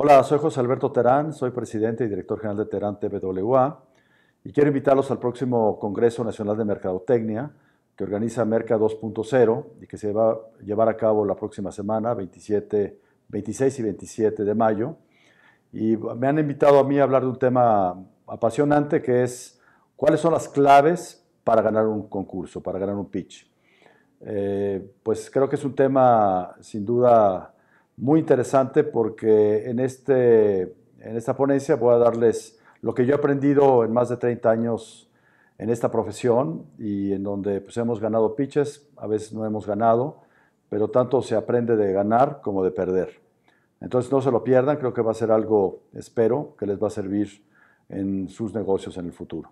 Hola, soy José Alberto Terán, soy presidente y director general de Terán TVWA y quiero invitarlos al próximo Congreso Nacional de Mercadotecnia que organiza Merca 2.0 y que se va a llevar a cabo la próxima semana, 26 y 27 de mayo. Y me han invitado a mí a hablar de un tema apasionante que es cuáles son las claves para ganar un concurso, para ganar un pitch. Eh, pues creo que es un tema sin duda muy interesante porque en, este, en esta ponencia voy a darles lo que yo he aprendido en más de 30 años en esta profesión y en donde pues, hemos ganado pitches, a veces no hemos ganado, pero tanto se aprende de ganar como de perder. Entonces no se lo pierdan, creo que va a ser algo, espero, que les va a servir en sus negocios en el futuro.